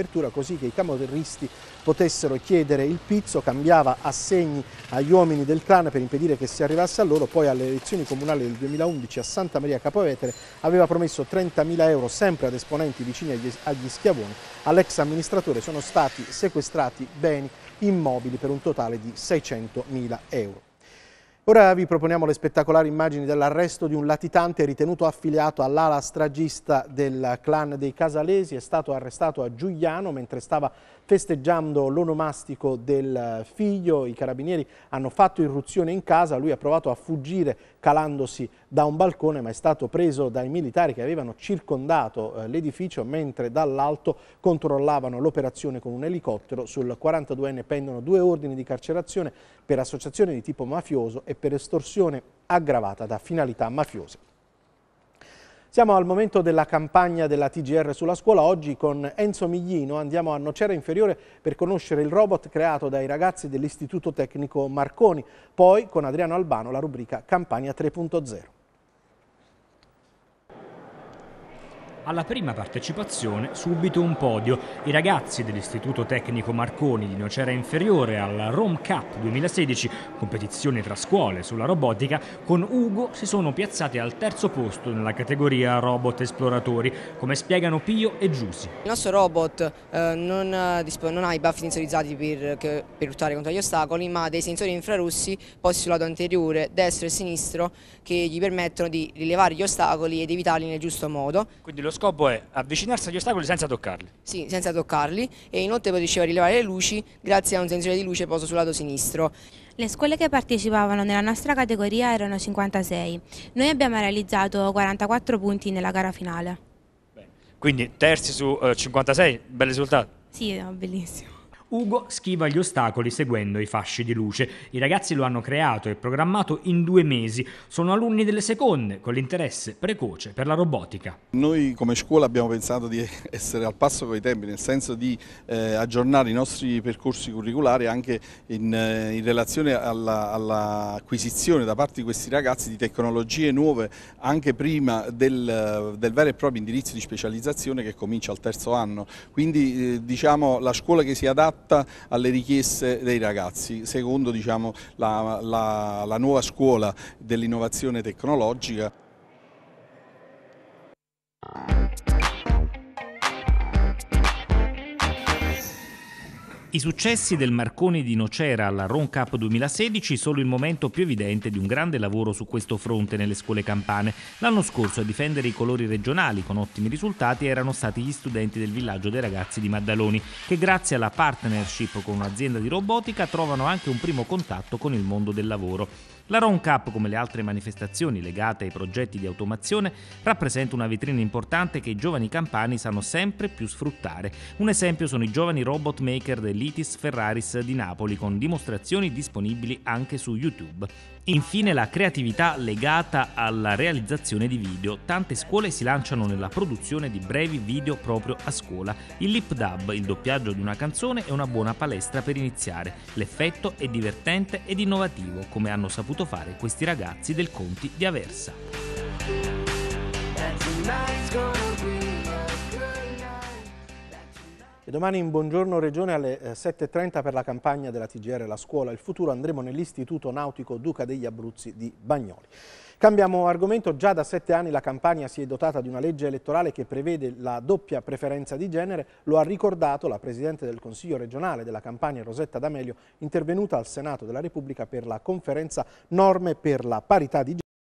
apertura così che i camorristi potessero chiedere il pizzo, cambiava assegni agli uomini del clan per impedire che si arrivasse a loro, poi alle elezioni comunali del 2011 a Santa Maria Capovetere aveva promesso 30.000 euro sempre ad esponenti vicini agli, agli schiavoni, all'ex amministratore sono stati sequestrati beni immobili per un totale di 600.000 euro. Ora vi proponiamo le spettacolari immagini dell'arresto di un latitante ritenuto affiliato all'ala stragista del clan dei Casalesi. È stato arrestato a Giuliano mentre stava festeggiando l'onomastico del figlio. I carabinieri hanno fatto irruzione in casa, lui ha provato a fuggire calandosi da un balcone ma è stato preso dai militari che avevano circondato eh, l'edificio mentre dall'alto controllavano l'operazione con un elicottero. Sul 42enne pendono due ordini di carcerazione per associazione di tipo mafioso e per estorsione aggravata da finalità mafiose. Siamo al momento della campagna della TGR sulla scuola. Oggi con Enzo Miglino andiamo a Nocera Inferiore per conoscere il robot creato dai ragazzi dell'Istituto Tecnico Marconi. Poi con Adriano Albano la rubrica Campagna 3.0. alla prima partecipazione subito un podio. I ragazzi dell'Istituto Tecnico Marconi di Nocera Inferiore alla Rome Cup 2016, competizione tra scuole sulla robotica, con Ugo si sono piazzati al terzo posto nella categoria robot esploratori, come spiegano Pio e Giussi. Il nostro robot eh, non, eh, non, ha i baffi sensorizzati per, che, per urtare contro gli ostacoli, ma dei sensori infrarossi posti sul lato anteriore, destro e sinistro, che gli permettono di rilevare gli ostacoli ed evitarli nel giusto modo. Quindi lo scopo è avvicinarsi agli ostacoli senza toccarli? Sì, senza toccarli e inoltre poteva rilevare le luci grazie a un sensore di luce posto sul lato sinistro. Le scuole che partecipavano nella nostra categoria erano 56. Noi abbiamo realizzato 44 punti nella gara finale. Quindi terzi su 56, eh, bel risultato. Sì, no, bellissimo. Ugo schiva gli ostacoli seguendo i fasci di luce. I ragazzi lo hanno creato e programmato in due mesi. Sono alunni delle seconde con l'interesse precoce per la robotica. Noi come scuola abbiamo pensato di essere al passo con i tempi, nel senso di eh, aggiornare i nostri percorsi curriculari anche in, eh, in relazione all'acquisizione alla da parte di questi ragazzi di tecnologie nuove anche prima del, del vero e proprio indirizzo di specializzazione che comincia al terzo anno. Quindi eh, diciamo la scuola che si adatta adatta alle richieste dei ragazzi, secondo diciamo, la, la, la nuova scuola dell'innovazione tecnologica. I successi del Marconi di Nocera alla Ron Cup 2016 sono il momento più evidente di un grande lavoro su questo fronte nelle scuole campane. L'anno scorso a difendere i colori regionali con ottimi risultati erano stati gli studenti del villaggio dei ragazzi di Maddaloni, che grazie alla partnership con un'azienda di robotica trovano anche un primo contatto con il mondo del lavoro. La Ron Cup, come le altre manifestazioni legate ai progetti di automazione, rappresenta una vetrina importante che i giovani campani sanno sempre più sfruttare. Un esempio sono i giovani robot maker del Litis Ferraris di Napoli con dimostrazioni disponibili anche su YouTube. Infine la creatività legata alla realizzazione di video. Tante scuole si lanciano nella produzione di brevi video proprio a scuola. Il lip dub, il doppiaggio di una canzone, è una buona palestra per iniziare. L'effetto è divertente ed innovativo, come hanno saputo fare questi ragazzi del Conti di Aversa. That tonight's gonna be e domani in Buongiorno Regione alle 7.30 eh, per la campagna della TGR La Scuola Il Futuro andremo nell'Istituto Nautico Duca degli Abruzzi di Bagnoli. Cambiamo argomento, già da sette anni la Campania si è dotata di una legge elettorale che prevede la doppia preferenza di genere, lo ha ricordato la Presidente del Consiglio regionale della Campania Rosetta D'Amelio, intervenuta al Senato della Repubblica per la conferenza norme per la parità di genere.